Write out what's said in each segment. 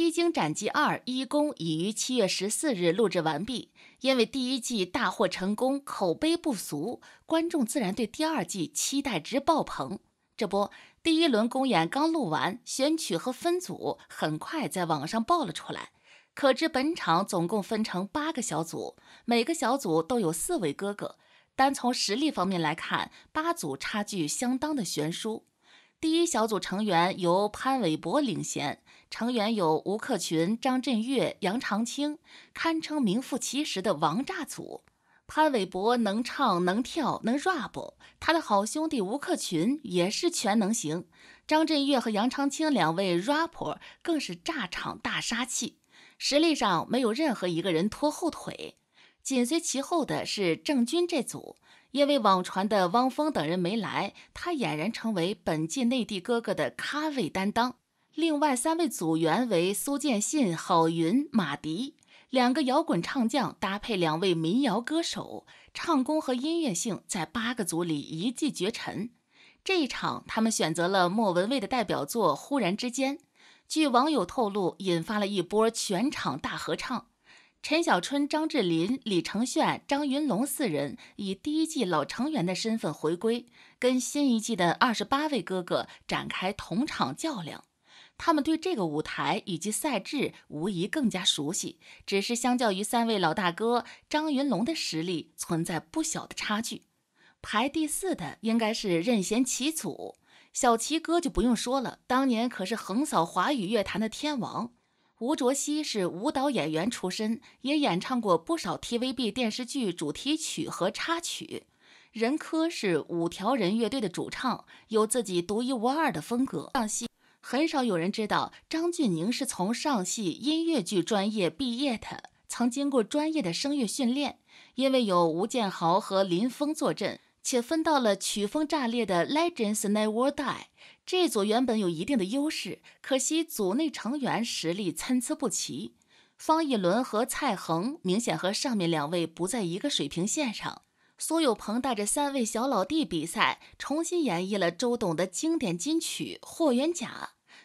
《披荆斩棘二》一公已于七月十四日录制完毕。因为第一季大获成功，口碑不俗，观众自然对第二季期待值爆棚。这不，第一轮公演刚录完，选曲和分组很快在网上爆了出来。可知，本场总共分成八个小组，每个小组都有四位哥哥。单从实力方面来看，八组差距相当的悬殊。第一小组成员由潘玮柏领衔，成员有吴克群、张震岳、杨长青，堪称名副其实的王炸组。潘玮柏能唱能跳能 rap，他的好兄弟吴克群也是全能型，张震岳和杨长青两位 rapper 更是炸场大杀器，实力上没有任何一个人拖后腿。紧随其后的是郑钧这组。因为网传的汪峰等人没来，他俨然成为本季内地哥哥的咖位担当。另外三位组员为苏建信、郝云、马迪，两个摇滚唱将搭配两位民谣歌手，唱功和音乐性在八个组里一骑绝尘。这一场，他们选择了莫文蔚的代表作《忽然之间》，据网友透露，引发了一波全场大合唱。陈小春、张智霖、李承铉、张云龙四人以第一季老成员的身份回归，跟新一季的二十八位哥哥展开同场较量。他们对这个舞台以及赛制无疑更加熟悉，只是相较于三位老大哥，张云龙的实力存在不小的差距。排第四的应该是任贤齐组，小齐哥就不用说了，当年可是横扫华语乐坛的天王。吴卓羲是舞蹈演员出身，也演唱过不少 TVB 电视剧主题曲和插曲。任科是五条人乐队的主唱，有自己独一无二的风格。上戏很少有人知道，张峻宁是从上戏音乐剧专业毕业的，曾经过专业的声乐训练。因为有吴建豪和林峰坐镇。且分到了曲风炸裂的《Legends Never Die》这组，原本有一定的优势，可惜组内成员实力参差不齐。方逸伦和蔡恒明显和上面两位不在一个水平线上。苏有朋带着三位小老弟比赛，重新演绎了周董的经典金曲《霍元甲》，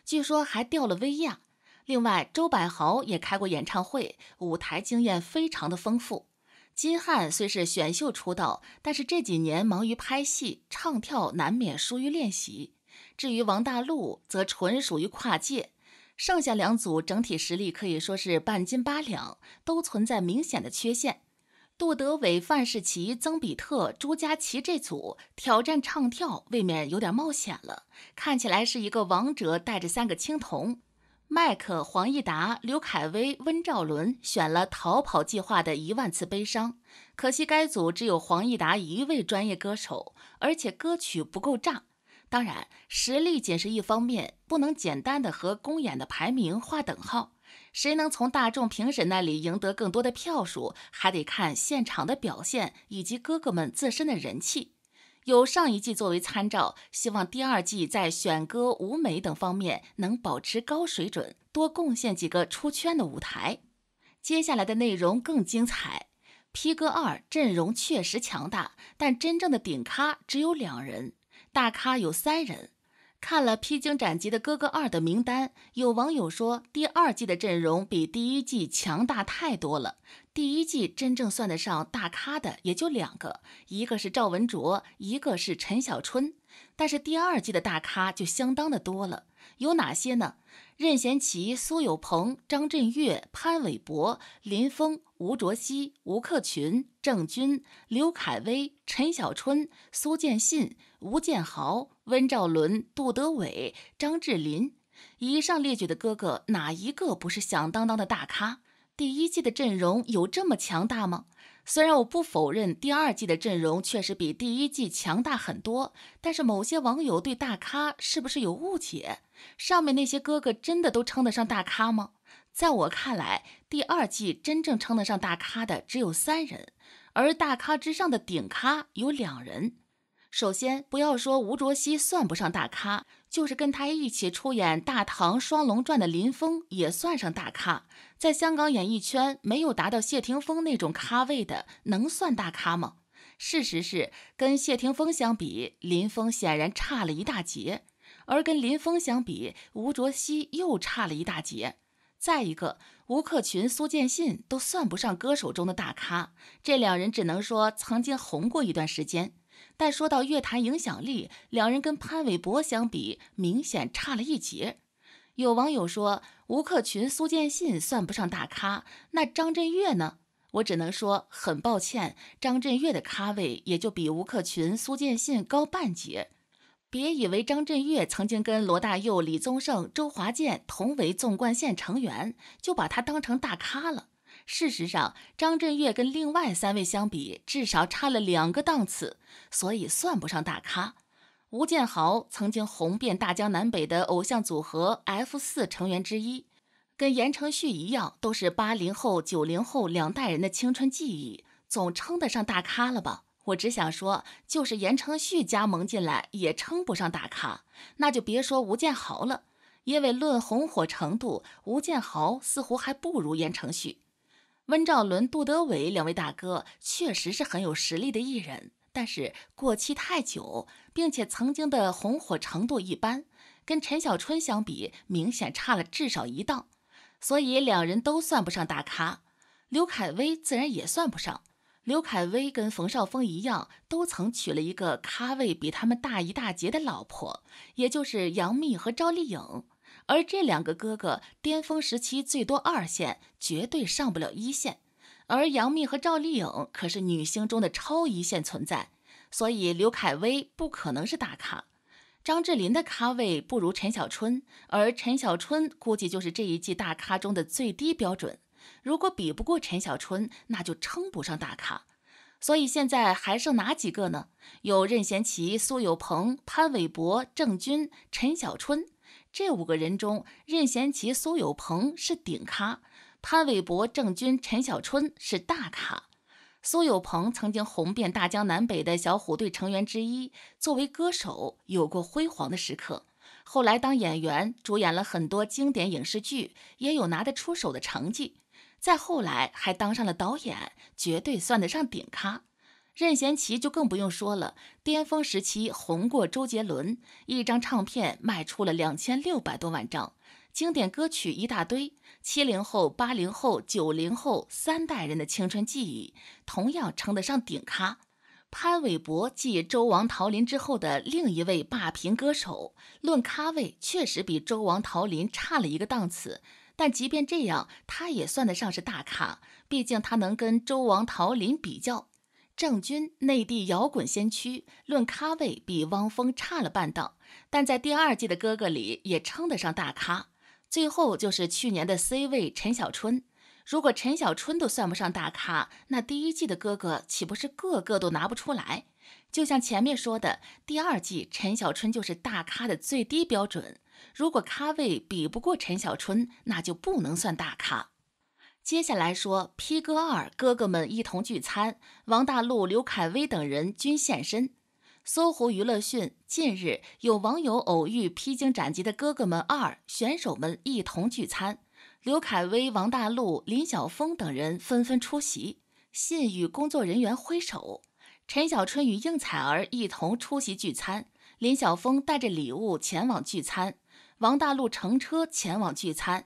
据说还掉了威亚。另外，周柏豪也开过演唱会，舞台经验非常的丰富。金瀚虽是选秀出道，但是这几年忙于拍戏、唱跳，难免疏于练习。至于王大陆，则纯属于跨界。剩下两组整体实力可以说是半斤八两，都存在明显的缺陷。杜德伟、范世琦、曾比特、朱佳琪这组挑战唱跳，未免有点冒险了。看起来是一个王者带着三个青铜。麦克、黄义达、刘恺威、温兆伦选了《逃跑计划》的一万次悲伤，可惜该组只有黄义达一位专业歌手，而且歌曲不够炸。当然，实力仅是一方面，不能简单的和公演的排名划等号。谁能从大众评审那里赢得更多的票数，还得看现场的表现以及哥哥们自身的人气。有上一季作为参照，希望第二季在选歌、舞美等方面能保持高水准，多贡献几个出圈的舞台。接下来的内容更精彩。披哥二阵容确实强大，但真正的顶咖只有两人，大咖有三人。看了《披荆斩棘的哥哥二》的名单，有网友说，第二季的阵容比第一季强大太多了。第一季真正算得上大咖的也就两个，一个是赵文卓，一个是陈小春。但是第二季的大咖就相当的多了，有哪些呢？任贤齐、苏有朋、张震岳、潘玮柏、林峰、吴卓羲、吴克群、郑钧、刘恺威、陈小春、苏建信、吴建豪、温兆伦、杜德伟、张智霖。以上列举的哥哥哪一个不是响当当的大咖？第一季的阵容有这么强大吗？虽然我不否认第二季的阵容确实比第一季强大很多，但是某些网友对大咖是不是有误解？上面那些哥哥真的都称得上大咖吗？在我看来，第二季真正称得上大咖的只有三人，而大咖之上的顶咖有两人。首先，不要说吴卓羲算不上大咖，就是跟他一起出演《大唐双龙传》的林峰也算上大咖。在香港演艺圈，没有达到谢霆锋那种咖位的，能算大咖吗？事实是，跟谢霆锋相比，林峰显然差了一大截；而跟林峰相比，吴卓羲又差了一大截。再一个，吴克群、苏建信都算不上歌手中的大咖，这两人只能说曾经红过一段时间。但说到乐坛影响力，两人跟潘玮柏相比，明显差了一截。有网友说吴克群、苏见信算不上大咖，那张震岳呢？我只能说很抱歉，张震岳的咖位也就比吴克群、苏见信高半截。别以为张震岳曾经跟罗大佑、李宗盛、周华健同为纵贯线成员，就把他当成大咖了。事实上，张震岳跟另外三位相比，至少差了两个档次，所以算不上大咖。吴建豪曾经红遍大江南北的偶像组合 F 四成员之一，跟言承旭一样，都是八零后、九零后两代人的青春记忆，总称得上大咖了吧？我只想说，就是言承旭加盟进来也称不上大咖，那就别说吴建豪了，因为论红火程度，吴建豪似乎还不如言承旭。温兆伦、杜德伟两位大哥确实是很有实力的艺人，但是过气太久，并且曾经的红火程度一般，跟陈小春相比明显差了至少一档，所以两人都算不上大咖。刘恺威自然也算不上。刘恺威跟冯绍峰一样，都曾娶了一个咖位比他们大一大截的老婆，也就是杨幂和赵丽颖。而这两个哥哥巅峰时期最多二线，绝对上不了一线。而杨幂和赵丽颖可是女星中的超一线存在，所以刘恺威不可能是大咖。张智霖的咖位不如陈小春，而陈小春估计就是这一季大咖中的最低标准。如果比不过陈小春，那就称不上大咖。所以现在还剩哪几个呢？有任贤齐、苏有朋、潘玮柏、郑钧、陈小春。这五个人中，任贤齐、苏有朋是顶咖，潘玮柏、郑钧、陈小春是大咖。苏有朋曾经红遍大江南北的小虎队成员之一，作为歌手有过辉煌的时刻。后来当演员，主演了很多经典影视剧，也有拿得出手的成绩。再后来还当上了导演，绝对算得上顶咖。任贤齐就更不用说了，巅峰时期红过周杰伦，一张唱片卖出了两千六百多万张，经典歌曲一大堆，七零后、八零后、九零后三代人的青春记忆，同样称得上顶咖。潘玮柏继周王桃林之后的另一位霸屏歌手，论咖位确实比周王桃林差了一个档次，但即便这样，他也算得上是大咖，毕竟他能跟周王桃林比较。郑钧，内地摇滚先驱，论咖位比汪峰差了半档，但在第二季的哥哥里也称得上大咖。最后就是去年的 C 位陈小春，如果陈小春都算不上大咖，那第一季的哥哥岂不是个个都拿不出来？就像前面说的，第二季陈小春就是大咖的最低标准，如果咖位比不过陈小春，那就不能算大咖。接下来说《披哥二》哥哥们一同聚餐，王大陆、刘恺威等人均现身。搜狐娱乐讯，近日有网友偶遇《披荆斩棘的哥哥们二》选手们一同聚餐，刘恺威、王大陆、林晓峰等人纷纷出席，信与工作人员挥手。陈小春与应采儿一同出席聚餐，林晓峰带着礼物前往聚餐，王大陆乘车前往聚餐。